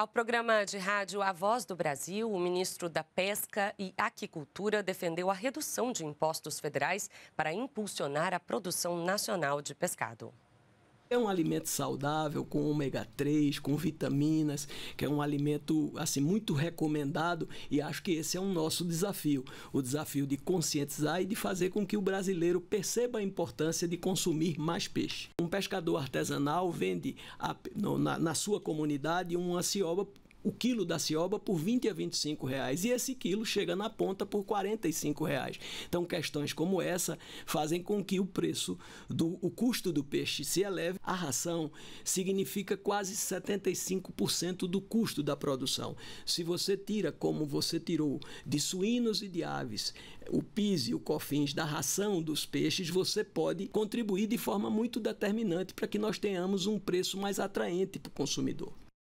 Ao programa de rádio A Voz do Brasil, o ministro da Pesca e Aquicultura defendeu a redução de impostos federais para impulsionar a produção nacional de pescado. É um alimento saudável, com ômega 3, com vitaminas, que é um alimento assim muito recomendado e acho que esse é um nosso desafio, o desafio de conscientizar e de fazer com que o brasileiro perceba a importância de consumir mais peixe. Um pescador artesanal vende a, no, na, na sua comunidade uma cioba o quilo da cioba por 20 a 25 reais e esse quilo chega na ponta por 45 reais. Então questões como essa fazem com que o preço do o custo do peixe se eleve. A ração significa quase 75% do custo da produção. Se você tira como você tirou de suínos e de aves, o PIS e o COFINS da ração dos peixes, você pode contribuir de forma muito determinante para que nós tenhamos um preço mais atraente para o consumidor.